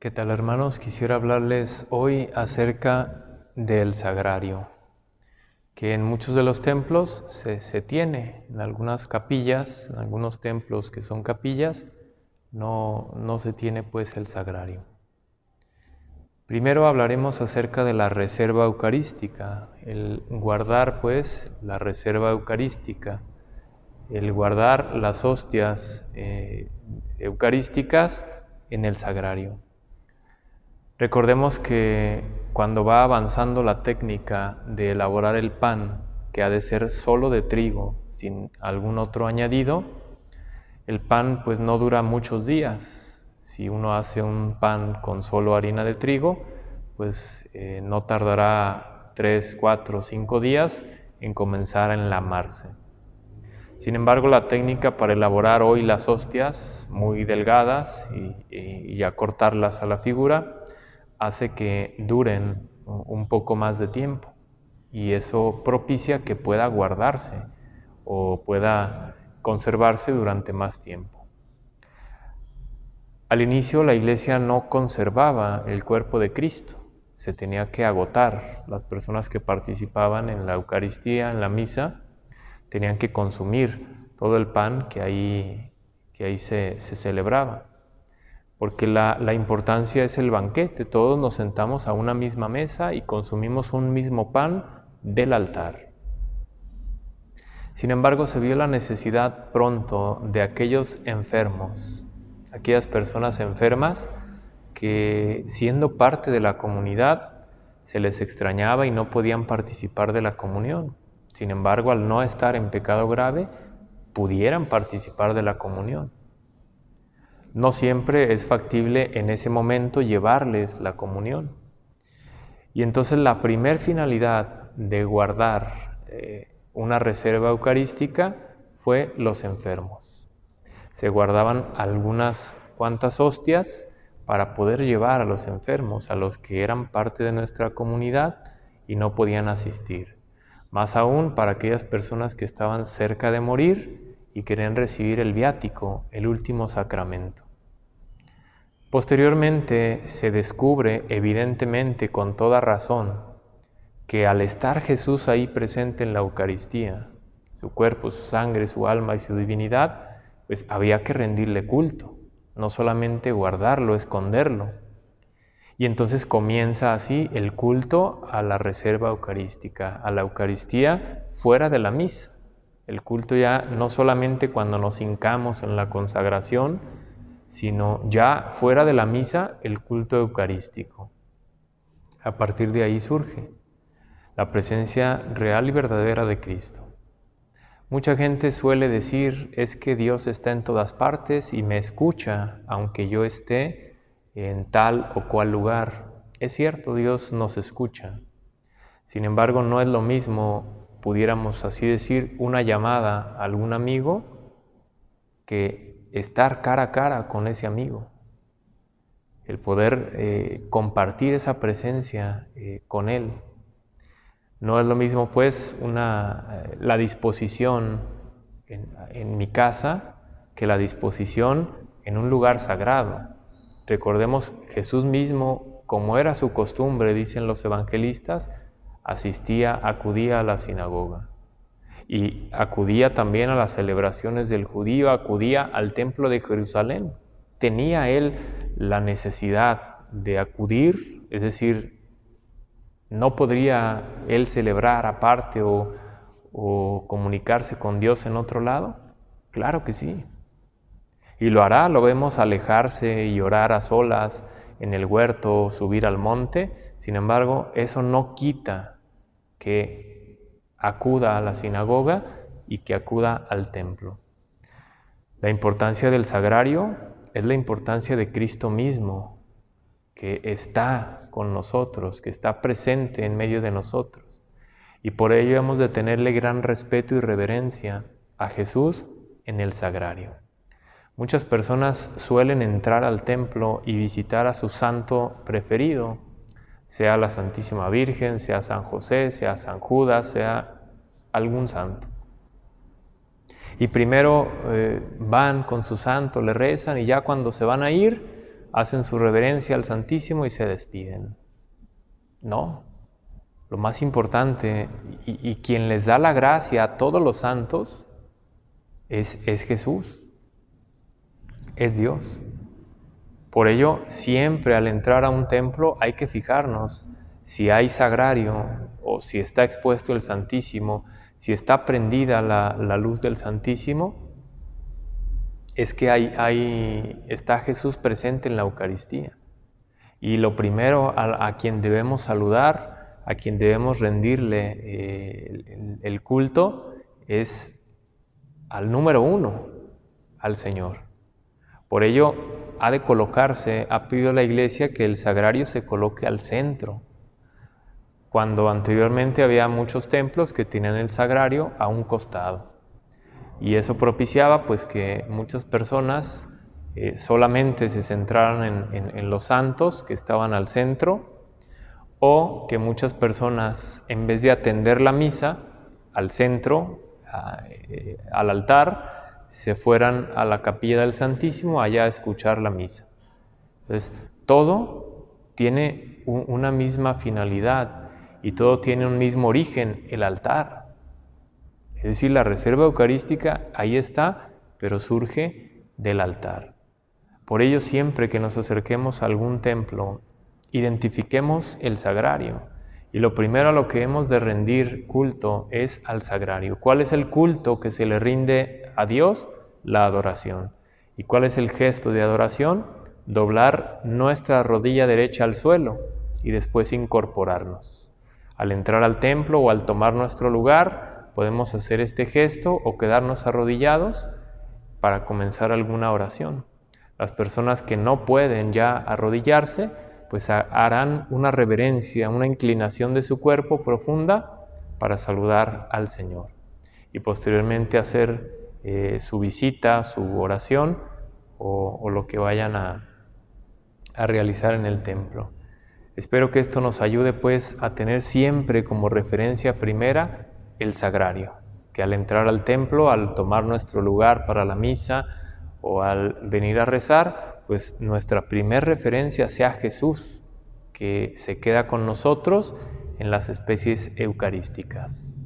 ¿Qué tal hermanos? Quisiera hablarles hoy acerca del sagrario, que en muchos de los templos se, tiene, en algunas capillas, en algunos templos que son capillas, no, se tiene pues el sagrario. Primero hablaremos acerca de la reserva eucarística, el guardar pues la reserva eucarística, el guardar las hostias eh, eucarísticas en el sagrario. Recordemos que cuando va avanzando la técnica de elaborar el pan, que ha de ser solo de trigo, sin algún otro añadido, el pan pues no dura muchos días. Si uno hace un pan con solo harina de trigo, pues eh, no tardará 3, 4, 5 días en comenzar a enlamarse. Sin embargo, la técnica para elaborar hoy las hostias muy delgadas y, y, y acortarlas a la figura hace que duren un poco más de tiempo y eso propicia que pueda guardarse o pueda conservarse durante más tiempo. Al inicio la iglesia no conservaba el cuerpo de Cristo, se tenía que agotar. Las personas que participaban en la Eucaristía, en la misa, tenían que consumir todo el pan que ahí, que ahí se, se celebraba porque la, importancia es el banquete. Todos nos sentamos a una misma mesa y consumimos un mismo pan del altar. Sin embargo, se vio la necesidad pronto de aquellos enfermos, aquellas personas enfermas que siendo parte de la comunidad se les extrañaba y no podían participar de la comunión. Sin embargo, al no estar en pecado grave, pudieran participar de la comunión no siempre es factible en ese momento llevarles la comunión. Y entonces la primer finalidad de guardar eh, una reserva eucarística fue los enfermos. Se guardaban algunas cuantas hostias para poder llevar a los enfermos, a los que eran parte de nuestra comunidad y no podían asistir. Más aún para aquellas personas que estaban cerca de morir y querían recibir el viático, el último sacramento. Posteriormente se descubre evidentemente con toda razón que al estar Jesús ahí presente en la Eucaristía, su cuerpo, su sangre, su alma y su divinidad, pues había que rendirle culto, no solamente guardarlo, esconderlo. Y entonces comienza así el culto a la reserva eucarística, a la Eucaristía fuera de la misa. El culto ya no solamente cuando nos hincamos en la consagración, sino ya fuera de la misa el culto eucarístico. A partir de ahí surge la presencia real y verdadera de Cristo. Mucha gente suele decir es que Dios está en todas partes y me escucha aunque yo esté en tal o cual lugar. Es cierto, Dios nos escucha. Sin embargo, no es lo mismo, pudiéramos así decir, una llamada a algún amigo que estar cara a cara con ese amigo, el poder eh, compartir esa presencia eh, con él. No es lo mismo pues una, eh, la disposición en mi casa que la disposición en un lugar sagrado. Recordemos Jesús mismo, como era su costumbre, dicen los evangelistas, asistía, acudía a la sinagoga y acudía también a las celebraciones del judío, acudía al templo de Jerusalén. Tenía él la necesidad de acudir, es decir, no podría él celebrar aparte o, comunicarse con Dios en otro lado. Claro que sí. Y lo hará, lo vemos alejarse y orar a solas en el huerto, subir al monte. Sin embargo, eso no quita que acuda a la sinagoga y que acuda al templo. La importancia del sagrario es la importancia de Cristo mismo, que está con nosotros, que está presente en medio de nosotros. Y por ello hemos de tenerle gran respeto y reverencia a Jesús en el sagrario. Muchas personas suelen entrar al templo y visitar a su santo preferido, sea la Santísima Virgen, sea San José, sea San Judas, sea algún santo. Y primero eh, van con su santo, le rezan y ya cuando se van a ir, hacen su reverencia al Santísimo y se despiden. No, lo más importante y, quien les da la gracia a todos los santos es Jesús, es Dios. Por ello, siempre al entrar a un templo hay que fijarnos si hay sagrario o si está expuesto el Santísimo, si está prendida la, luz del Santísimo, es que está Jesús presente en la Eucaristía. Y lo primero a, quien debemos saludar, a quien debemos rendirle eh, el, el culto, es al número uno, al Señor. Por ello, ha de colocarse, ha pedido la iglesia que el sagrario se coloque al centro. Cuando anteriormente había muchos templos que tienen el sagrario a un costado. Y eso propiciaba pues que muchas personas eh, solamente se centraran en, los santos que estaban al centro o que muchas personas en vez de atender la misa al centro, eh, al altar, se fueran a la capilla del Santísimo allá a escuchar la misa. Entonces, todo tiene una misma finalidad y todo tiene un mismo origen, el altar. Es decir, la reserva eucarística ahí está, pero surge del altar. Por ello, siempre que nos acerquemos a algún templo, identifiquemos el sagrario. Y lo primero a lo que hemos de rendir culto es al sagrario. ¿Cuál es el culto que se le rinde a Dios la adoración. ¿Y cuál es el gesto de adoración? Doblar nuestra rodilla derecha al suelo y después incorporarnos. Al entrar al templo o al tomar nuestro lugar, podemos hacer este gesto o quedarnos arrodillados para comenzar alguna oración. Las personas que no pueden ya arrodillarse, pues harán una reverencia, una inclinación de su cuerpo profunda para saludar al Señor y posteriormente hacer eh, su visita, su oración o, lo que vayan a, realizar en el templo. Espero que esto nos ayude pues a tener siempre como referencia primera el sagrario, que al entrar al templo, al tomar nuestro lugar para la misa o al venir a rezar, pues nuestra primera referencia sea Jesús, que se queda con nosotros en las especies eucarísticas.